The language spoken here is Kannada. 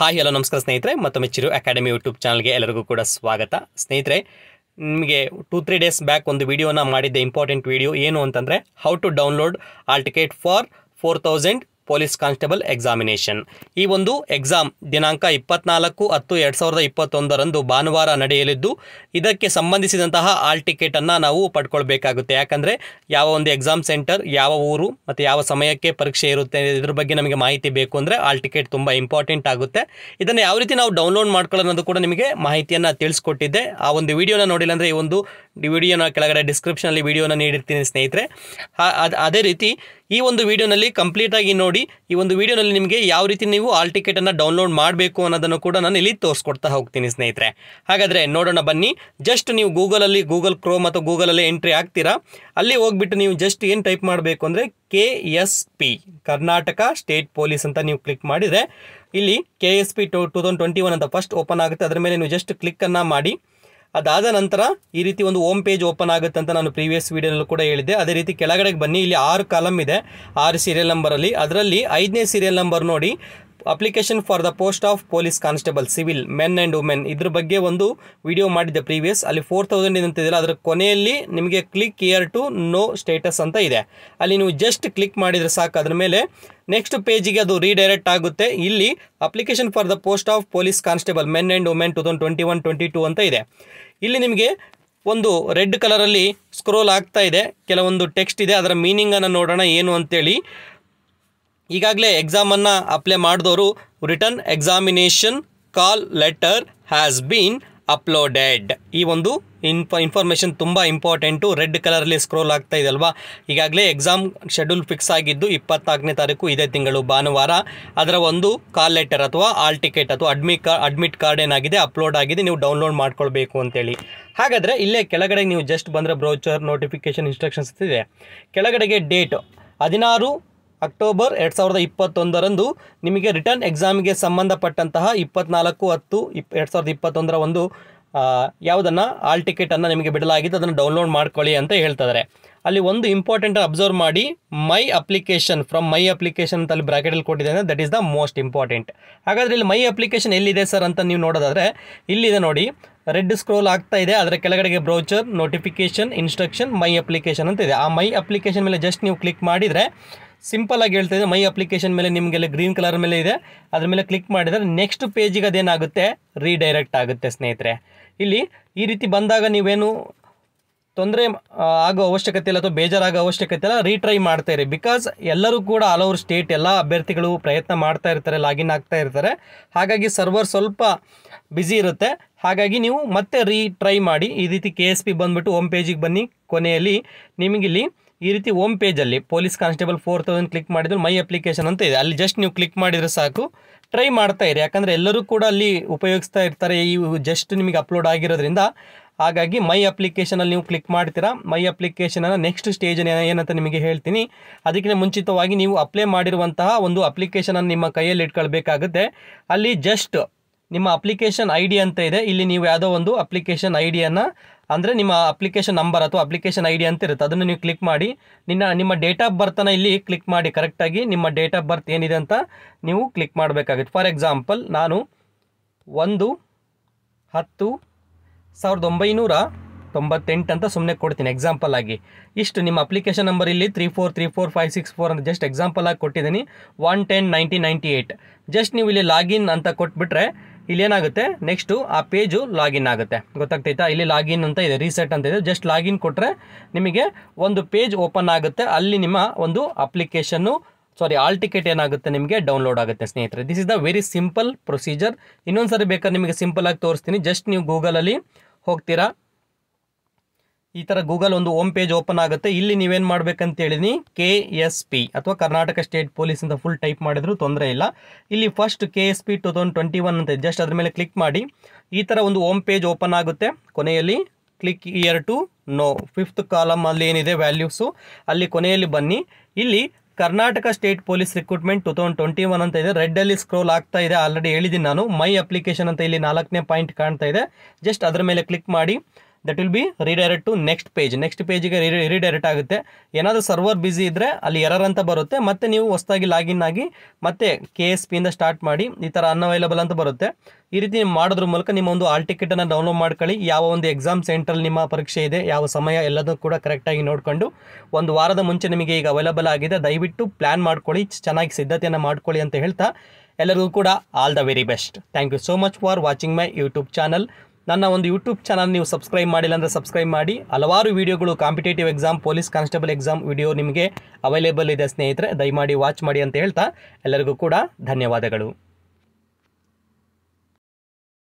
ಹಾಯ್ ಹಲೋ ನಮಸ್ಕಾರ ಸ್ನೇಹಿತರೆ ಮತ್ತೊಮ್ಮೆ ಚಿರು ಅಕಾಡೆಮಿ ಯೂಟ್ಯೂಬ್ ಚಾನಲ್ಗೆ ಎಲ್ಲರಿಗೂ ಕೂಡ ಸ್ವಾಗತ ಸ್ನೇಹಿತರೆ ನಿಮಗೆ ಟೂ ತ್ರೀ ಡೇಸ್ ಬ್ಯಾಕ್ ಒಂದು ವಿಡಿಯೋನ ಮಾಡಿದ್ದೆ ಇಂಪಾರ್ಟೆಂಟ್ ವಿಡಿಯೋ ಏನು ಅಂತಂದರೆ how to download hall ticket for four thousand police constable examination ಈ ಒಂದು ಎಕ್ಸಾಮ್ ದಿನಾಂಕ ಇಪ್ಪತ್ನಾಲ್ಕು ಹತ್ತು ಎರಡು ಸಾವಿರದ ಇಪ್ಪತ್ತೊಂದರಂದು ಭಾನುವಾರ ನಡೆಯಲಿದ್ದು ಇದಕ್ಕೆ ಸಂಬಂಧಿಸಿದಂತಹ ಆಲ್ ಟಿಕೆಟನ್ನು ನಾವು ಪಡ್ಕೊಳ್ಬೇಕಾಗುತ್ತೆ ಯಾಕಂದರೆ ಯಾವ ಒಂದು ಎಕ್ಸಾಮ್ ಸೆಂಟರ್ ಯಾವ ಊರು ಮತ್ತು ಯಾವ ಸಮಯಕ್ಕೆ ಪರೀಕ್ಷೆ ಇರುತ್ತೆ ಇದ್ರ ಬಗ್ಗೆ ನಮಗೆ ಮಾಹಿತಿ ಬೇಕು ಅಂದರೆ ಆಲ್ ಟಿಕೆಟ್ ತುಂಬ ಇಂಪಾರ್ಟೆಂಟ್ ಆಗುತ್ತೆ ಇದನ್ನು ಯಾವ ರೀತಿ ನಾವು ಡೌನ್ಲೋಡ್ ಮಾಡ್ಕೊಳ್ಳೋದು ಕೂಡ ನಿಮಗೆ ಮಾಹಿತಿಯನ್ನು ತಿಳಿಸ್ಕೊಟ್ಟಿದ್ದೆ ಆ ಒಂದು ವಿಡಿಯೋನ ನೋಡಿಲ್ಲ ಅಂದರೆ ಈ ಒಂದು ವಿಡಿಯೋನ ಕೆಳಗಡೆ ಡಿಸ್ಕ್ರಿಪ್ಷನಲ್ಲಿ ವಿಡಿಯೋನ ನೀಡಿರ್ತೀನಿ ಸ್ನೇಹಿತರೆ ಅದೇ ರೀತಿ ಈ ಒಂದು ವಿಡಿಯೋನಲ್ಲಿ ಕಂಪ್ಲೀಟಾಗಿ ನೋಡಿ ಈ ಒಂದು ವಿಡಿಯೋನಲ್ಲಿ ನಿಮಗೆ ಯಾವ ರೀತಿ ನೀವು ಆಲ್ ಟಿಕೆಟನ್ನು ಡೌನ್ಲೋಡ್ ಮಾಡಬೇಕು ಅನ್ನೋದನ್ನು ಕೂಡ ನಾನು ಇಲ್ಲಿ ತೋರಿಸ್ಕೊಡ್ತಾ ಹೋಗ್ತೀನಿ ಸ್ನೇಹಿತರೆ ಹಾಗಾದರೆ ನೋಡೋಣ ಬನ್ನಿ ಜಸ್ಟ್ ನೀವು ಗೂಗಲಲ್ಲಿ ಗೂಗಲ್ ಕ್ರೋಮ್ ಅಥವಾ ಗೂಗಲಲ್ಲಿ ಎಂಟ್ರಿ ಆಗ್ತೀರಾ ಅಲ್ಲಿ ಹೋಗ್ಬಿಟ್ಟು ನೀವು ಜಸ್ಟ್ ಏನು ಟೈಪ್ ಮಾಡಬೇಕು ಅಂದರೆ K S P Karnataka state police ಅಂತ ನೀವು ಕ್ಲಿಕ್ ಮಾಡಿದರೆ ಇಲ್ಲಿ K S P two two thousand twenty one ಅಂತ ಫಸ್ಟ್ ಓಪನ್ ಆಗುತ್ತೆ ಅದರ ಮೇಲೆ ನೀವು ಜಸ್ಟ್ ಕ್ಲಿಕ್ಕನ್ನು ಮಾಡಿ ಅದಾದ ನಂತರ ಈ ರೀತಿ ಒಂದು ಓಮ್ ಪೇಜ್ ಓಪನ್ ಆಗುತ್ತೆ ಅಂತ ನಾನು ಪ್ರೀವಿಯಸ್ ವೀಡಿಯೋನಲ್ಲಿ ಕೂಡ ಹೇಳಿದ್ದೆ ಅದೇ ರೀತಿ ಕೆಳಗಡೆಗೆ ಬನ್ನಿ ಇಲ್ಲಿ ಆರು ಕಾಲಮ್ ಇದೆ ಆರು ಸೀರಿಯಲ್ ನಂಬರಲ್ಲಿ ಅದರಲ್ಲಿ ಐದನೇ ಸೀರಿಯಲ್ ನಂಬರ್ ನೋಡಿ application for the post of police constable civil men and women ಇದ್ರ ಬಗ್ಗೆ ಒಂದು ವಿಡಿಯೋ ಮಾಡಿದ್ದೆ ಪ್ರೀವಿಯಸ್ ಅಲ್ಲಿ ಫೋರ್ ತೌಸಂಡ್ ಏನಂತಿದೆಯಲ್ಲ ಅದರ ಕೊನೆಯಲ್ಲಿ ನಿಮಗೆ click here to know status ಅಂತ ಇದೆ ಅಲ್ಲಿ ನೀವು ಜಸ್ಟ್ ಕ್ಲಿಕ್ ಮಾಡಿದರೆ ಸಾಕು ಅದ್ರ ಮೇಲೆ ನೆಕ್ಸ್ಟ್ ಪೇಜಿಗೆ ಅದು ರೀಡೈರೆಕ್ಟ್ ಆಗುತ್ತೆ ಇಲ್ಲಿ application for the post of police constable men and women two thousand twenty one twenty ಅಂತ ಇದೆ ಇಲ್ಲಿ ನಿಮಗೆ ಒಂದು ರೆಡ್ ಕಲರಲ್ಲಿ ಸ್ಕ್ರೋಲ್ ಆಗ್ತಾ ಇದೆ ಕೆಲವೊಂದು ಟೆಕ್ಸ್ಟ್ ಇದೆ ಅದರ ಮೀನಿಂಗನ್ನು ನೋಡೋಣ ಏನು ಅಂತೇಳಿ ಈಗಾಗಲೇ ಎಕ್ಸಾಮನ್ನು ಅಪ್ಲೈ ಮಾಡಿದವರು written examination call letter has been uploaded ಈ ಒಂದು ಇನ್ಫ ಇನ್ಫಾರ್ಮೇಷನ್ ತುಂಬ ಇಂಪಾರ್ಟೆಂಟು ರೆಡ್ ಕಲರಲ್ಲಿ ಸ್ಕ್ರೋಲ್ ಆಗ್ತಾ ಇದೆ ಅಲ್ವಾ ಈಗಾಗಲೇ ಎಕ್ಸಾಮ್ ಶೆಡ್ಯೂಲ್ ಫಿಕ್ಸ್ ಆಗಿದ್ದು ಇಪ್ಪತ್ನಾಲ್ಕನೇ ತಾರೀಕು ಇದೇ ತಿಂಗಳು ಭಾನುವಾರ ಅದರ ಒಂದು ಕಾಲ್ ಲೆಟರ್ ಅಥವಾ ಆಲ್ ಟಿಕೆಟ್ ಅಥವಾ ಅಡ್ಮಿಟ್ ಕಾ ಅಡ್ಮಿಟ್ ಕಾರ್ಡ್ ಏನಾಗಿದೆ ಅಪ್ಲೋಡ್ ಆಗಿದೆ ನೀವು ಡೌನ್ಲೋಡ್ ಮಾಡ್ಕೊಳ್ಬೇಕು ಅಂತೇಳಿ ಹಾಗಾದರೆ ಇಲ್ಲೇ ಕೆಳಗಡೆ ನೀವು ಜಸ್ಟ್ ಬಂದರೆ ಬ್ರೌಚರ್ ನೋಟಿಫಿಕೇಷನ್ ಇನ್ಸ್ಟ್ರಕ್ಷನ್ಸ್ ಇದೆ ಕೆಳಗಡೆಗೆ ಡೇಟ್ ಹದಿನಾರು ಅಕ್ಟೋಬರ್ ಎರಡು ಸಾವಿರದ ಇಪ್ಪತ್ತೊಂದರಂದು ನಿಮಗೆ ರಿಟರ್ನ್ ಎಕ್ಸಾಮ್ಗೆ ಸಂಬಂಧಪಟ್ಟಂತಹ ಇಪ್ಪತ್ನಾಲ್ಕು ಹತ್ತು ಇಪ್ ಎರಡು ಸಾವಿರದ ಇಪ್ಪತ್ತೊಂದರ ಒಂದು ಯಾವುದನ್ನು ಆಲ್ ಟಿಕೆಟನ್ನು ನಿಮಗೆ ಬಿಡಲಾಗಿದ್ದು ಅದನ್ನು ಡೌನ್ಲೋಡ್ ಮಾಡ್ಕೊಳ್ಳಿ ಅಂತ ಹೇಳ್ತಿದ್ದಾರೆ ಅಲ್ಲಿ ಒಂದು ಇಂಪಾರ್ಟೆಂಟ್ ಅಬ್ಸರ್ವ್ ಮಾಡಿ my application from my application ಅಂತ ಅಲ್ಲಿ ಕೊಟ್ಟಿದೆ ಅಂದರೆ that is the most important ಹಾಗಾದರೆ ಇಲ್ಲಿ ಮೈ ಅಪ್ಲಿಕೇಶನ್ ಎಲ್ಲಿದೆ ಸರ್ ಅಂತ ನೀವು ನೋಡೋದಾದರೆ ಇಲ್ಲಿದೆ ನೋಡಿ ರೆಡ್ ಸ್ಕ್ರೋಲ್ ಆಗ್ತಾ ಇದೆ ಅದರ ಕೆಳಗಡೆಗೆ brochure notification instruction my application ಅಂತ ಇದೆ ಆ ಮೈ ಅಪ್ಲಿಕೇಶನ್ ಮೇಲೆ ಜಸ್ಟ್ ನೀವು ಕ್ಲಿಕ್ ಮಾಡಿದರೆ ಸಿಂಪಲ್ ಆಗಿ ಹೇಳ್ತಾ ಇದೆ ಮೈ ಅಪ್ಲಿಕೇಶನ್ ಮೇಲೆ ನಿಮಗೆಲ್ಲ ಗ್ರೀನ್ ಕಲರ್ ಮೇಲೆ ಇದೆ ಅದ್ರ ಮೇಲೆ ಕ್ಲಿಕ್ ಮಾಡಿದರೆ ನೆಕ್ಸ್ಟ್ ಪೇಜಿಗೆ ಅದೇನಾಗುತ್ತೆ ರೀಡೈರೆಕ್ಟ್ ಆಗುತ್ತೆ ಸ್ನೇಹಿತರೆ ಇಲ್ಲಿ ಈ ರೀತಿ ಬಂದಾಗ ನೀವೇನು ತೊಂದರೆ ಆಗೋ ಅವಶ್ಯಕತೆ ಇಲ್ಲ ಅಥವಾ ಬೇಜಾರಾಗೋ ಅವಶ್ಯಕತೆ ಇಲ್ಲ ರೀಟ್ರೈ ಮಾಡ್ತಾ ಇರಿ ಬಿಕಾಸ್ ಎಲ್ಲರೂ ಕೂಡ ಆಲ್ ಓವರ್ ಸ್ಟೇಟ್ ಎಲ್ಲ ಅಭ್ಯರ್ಥಿಗಳು ಪ್ರಯತ್ನ ಮಾಡ್ತಾ ಇರ್ತಾರೆ ಲಾಗಿನ್ ಆಗ್ತಾ ಇರ್ತಾರೆ ಹಾಗಾಗಿ ಸರ್ವರ್ ಸ್ವಲ್ಪ ಬ್ಯುಸಿ ಇರುತ್ತೆ ಹಾಗಾಗಿ ನೀವು ಮತ್ತೆ ರೀಟ್ರೈ ಮಾಡಿ ಈ ರೀತಿ ಕೆ ಎಸ್ ಪಿ ಬಂದುಬಿಟ್ಟು ಹೋಮ್ ಪೇಜಿಗೆ ಬನ್ನಿ ಕೊನೆಯಲ್ಲಿ ನಿಮಗಿಲ್ಲಿ ಈ ರೀತಿ ಓಮ್ ಪೇಜಲ್ಲಿ police constable four thousand click ಮಾಡಿದ್ರು ಮೈ ಅಪ್ಲಿಕೇಶನ್ ಅಂತ ಇದೆ ಅಲ್ಲಿ ಜಸ್ಟ್ ನೀವು ಕ್ಲಿಕ್ ಮಾಡಿದರೆ ಸಾಕು ಟ್ರೈ ಮಾಡ್ತಾ ಇರಿ ಯಾಕಂದರೆ ಎಲ್ಲರೂ ಕೂಡ ಅಲ್ಲಿ ಉಪಯೋಗಿಸ್ತಾ ಇರ್ತಾರೆ ಈ ಜಸ್ಟ್ ನಿಮಗೆ ಅಪ್ಲೋಡ್ ಆಗಿರೋದ್ರಿಂದ ಹಾಗಾಗಿ ಮೈ ಅಪ್ಲಿಕೇಶನಲ್ಲಿ ನೀವು ಕ್ಲಿಕ್ ಮಾಡ್ತೀರಾ ಮೈ ಅಪ್ಲಿಕೇಶನನ್ನು ನೆಕ್ಸ್ಟ್ ಸ್ಟೇಜ್ ಏನಂತ ನಿಮಗೆ ಹೇಳ್ತೀನಿ ಅದಕ್ಕಿಂತ ಮುಂಚಿತವಾಗಿ ನೀವು ಅಪ್ಲೈ ಮಾಡಿರುವಂತಹ ಒಂದು ಅಪ್ಲಿಕೇಶನನ್ನು ನಿಮ್ಮ ಕೈಯಲ್ಲಿ ಇಟ್ಕೊಳ್ಬೇಕಾಗುತ್ತೆ ಅಲ್ಲಿ ಜಸ್ಟ್ ನಿಮ್ಮ ಅಪ್ಲಿಕೇಶನ್ ಐ ಡಿ ಅಂತ ಇದೆ ಇಲ್ಲಿ ನೀವು ಯಾವುದೋ ಒಂದು ಅಪ್ಲಿಕೇಶನ್ ಐ ಡಿಯನ್ನು ಅಂದರೆ ನಿಮ್ಮ ಅಪ್ಲಿಕೇಶನ್ ನಂಬರ್ ಅಥವಾ ಅಪ್ಲಿಕೇಶನ್ ಐ ಡಿ ಅಂತ ಇರುತ್ತೆ ಅದನ್ನು ನೀವು ಕ್ಲಿಕ್ ಮಾಡಿ ನಿನ್ನ ನಿಮ್ಮ ಡೇಟ್ ಆಫ್ ಬರ್ತನ ಇಲ್ಲಿ ಕ್ಲಿಕ್ ಮಾಡಿ ಕರೆಕ್ಟಾಗಿ ನಿಮ್ಮ ಡೇಟ್ ಆಫ್ ಬರ್ತ್ ಏನಿದೆ ಅಂತ ನೀವು ಕ್ಲಿಕ್ ಮಾಡಬೇಕಾಗುತ್ತೆ ಫಾರ್ ಎಕ್ಸಾಂಪಲ್ ನಾನು ಒಂದು ಹತ್ತು ಸಾವಿರದ ಒಂಬೈನೂರ ತೊಂಬತ್ತೆಂಟು ಅಂತ ಸುಮ್ಮನೆ ಕೊಡ್ತೀನಿ ಎಕ್ಸಾಂಪಲ್ ಆಗಿ ಇಷ್ಟು ನಿಮ್ಮ ಅಪ್ಲಿಕೇಶನ್ ನಂಬರ್ ಇಲ್ಲಿ three four three four five six four ಅಂತ ಜಸ್ಟ್ ಎಕ್ಸಾಂಪಲ್ ಆಗಿ ಕೊಟ್ಟಿದ್ದೀನಿ one ten ninety ninety eight just ನೀವು ಇಲ್ಲಿ ಲಾಗಿನ್ ಅಂತ ಕೊಟ್ಬಿಟ್ರೆ ಇಲ್ಲಿ ಏನಾಗುತ್ತೆ ನೆಕ್ಸ್ಟು ಆ ಪೇಜು ಲಾಗಿನ್ ಆಗುತ್ತೆ ಗೊತ್ತಾಗ್ತೈತಾ ಇಲ್ಲಿ ಲಾಗಿನ್ ಅಂತ ಇದೆ ರೀಸೆಟ್ ಅಂತ ಇದೆ ಜಸ್ಟ್ ಲಾಗಿನ್ ಕೊಟ್ಟರೆ ನಿಮಗೆ ಒಂದು ಪೇಜ್ ಓಪನ್ ಆಗುತ್ತೆ ಅಲ್ಲಿ ನಿಮ್ಮ ಒಂದು ಅಪ್ಲಿಕೇಶನ್ನು ಸಾರಿ ಆಲ್ ಟಿಕೆಟ್ ಏನಾಗುತ್ತೆ ನಿಮಗೆ ಡೌನ್ಲೋಡ್ ಆಗುತ್ತೆ ಸ್ನೇಹಿತರೆ this is the very simple procedure ಇನ್ನೊಂದು ಸಾರಿ ಬೇಕಾದ್ರೆ ನಿಮಗೆ ಸಿಂಪಲ್ ಆಗಿ ತೋರಿಸ್ತೀನಿ ಜಸ್ಟ್ ನೀವು ಗೂಗಲಲ್ಲಿ ಹೋಗ್ತೀರಾ ಈ ಥರ ಗೂಗಲ್ ಒಂದು ಓಮ್ ಪೇಜ್ ಓಪನ್ ಆಗುತ್ತೆ ಇಲ್ಲಿ ನೀವೇನು ಮಾಡ್ಬೇಕಂತ ಹೇಳಿದ್ನಿ ಕೆ ಎಸ್ ಪಿ ಅಥವಾ ಕರ್ನಾಟಕ ಸ್ಟೇಟ್ ಪೊಲೀಸ್ ಅಂತ ಫುಲ್ ಟೈಪ್ ಮಾಡಿದ್ರು ತೊಂದರೆ ಇಲ್ಲ ಇಲ್ಲಿ first K S P two thousand twenty one ಅಂತ ಜಸ್ಟ್ ಅದ್ರ ಮೇಲೆ ಕ್ಲಿಕ್ ಮಾಡಿ ಈ ಥರ ಒಂದು ಓಮ್ ಪೇಜ್ ಓಪನ್ ಆಗುತ್ತೆ ಕೊನೆಯಲ್ಲಿ click here to know fifth column ಅಲ್ಲಿ ಏನಿದೆ ವ್ಯಾಲ್ಯೂಸು ಅಲ್ಲಿ ಕೊನೆಯಲ್ಲಿ ಬನ್ನಿ ಇಲ್ಲಿ Karnataka state police recruitment two thousand twenty one ಅಂತ ಇದೆ ಅಲ್ಲಿ ಸ್ಕ್ರೋಲ್ ಆಗ್ತಾ ಇದೆ ಆಲ್ರೆಡಿ ಹೇಳಿದ್ದೀನಿ ನಾನು ಮೈ ಅಪ್ಲಿಕೇಶನ್ ಅಂತ ಇಲ್ಲಿ ನಾಲ್ಕನೇ ಪಾಯಿಂಟ್ ಕಾಣ್ತಾ ಇದೆ ಜಸ್ಟ್ ಅದರ ಮೇಲೆ ಕ್ಲಿಕ್ ಮಾಡಿ that will be redirect to next page next ಪೇಜಿಗೆ ರಿಡೈರೆಕ್ಟ್ ಆಗುತ್ತೆ ಏನಾದರೂ ಸರ್ವರ್ ಬ್ಯುಸಿ ಇದ್ದರೆ ಅಲ್ಲಿ ಎರರ್ ಅಂತ ಬರುತ್ತೆ ಮತ್ತೆ ನೀವು ಹೊಸದಾಗಿ ಲಾಗಿನ್ ಆಗಿ ಮತ್ತೆ ಕೆ ಎಸ್ ಪಿಯಿಂದ ಸ್ಟಾರ್ಟ್ ಮಾಡಿ ಈ ಥರ ಅನ್ಅವೈಲಬಲ್ ಅಂತ ಬರುತ್ತೆ ಈ ರೀತಿ ಮಾಡೋದ್ರ ಮೂಲಕ ನಿಮ್ಮ ಒಂದು ಆಲ್ ಟಿಕೆಟನ್ನು ಡೌನ್ಲೋಡ್ ಮಾಡ್ಕೊಳ್ಳಿ ಯಾವ ಒಂದು ಎಕ್ಸಾಮ್ ಸೆಂಟ್ರಲ್ಲಿ ನಿಮ್ಮ ಪರೀಕ್ಷೆ ಇದೆ ಯಾವ ಸಮಯ ಎಲ್ಲದನ್ನು ಕೂಡ ಕರೆಕ್ಟಾಗಿ ನೋಡಿಕೊಂಡು ಒಂದು ವಾರದ ಮುಂಚೆ ನಿಮಗೆ ಈಗ ಅವೈಲಬಲ್ ಆಗಿದೆ ದಯವಿಟ್ಟು ಪ್ಲ್ಯಾನ್ ಮಾಡ್ಕೊಳ್ಳಿ ಚೆನ್ನಾಗಿ ಸಿದ್ಧತೆಯನ್ನು ಮಾಡ್ಕೊಳ್ಳಿ ಅಂತ ಹೇಳ್ತಾ ಎಲ್ಲರಿಗೂ ಕೂಡ all the very best thank you so much for watching my YouTube channel ನನ್ನ ಒಂದು ಯೂಟ್ಯೂಬ್ ಚಾನಲ್ ನೀವು ಸಬ್ಸ್ಕ್ರೈಬ್ ಮಾಡಿಲ್ಲ ಅಂದರೆ ಸಬ್ಸ್ಕ್ರೈಬ್ ಮಾಡಿ ಹಲವಾರು ವೀಡಿಯೋಗಳು competitive exam police constable exam video ನಿಮಗೆ ಅವೈಲೇಬಲ್ ಇದೆ ಸ್ನೇಹಿತರೆ ದಯಮಾಡಿ ವಾಚ್ ಮಾಡಿ ಅಂತ ಹೇಳ್ತಾ ಎಲ್ಲರಿಗೂ ಕೂಡ ಧನ್ಯವಾದಗಳು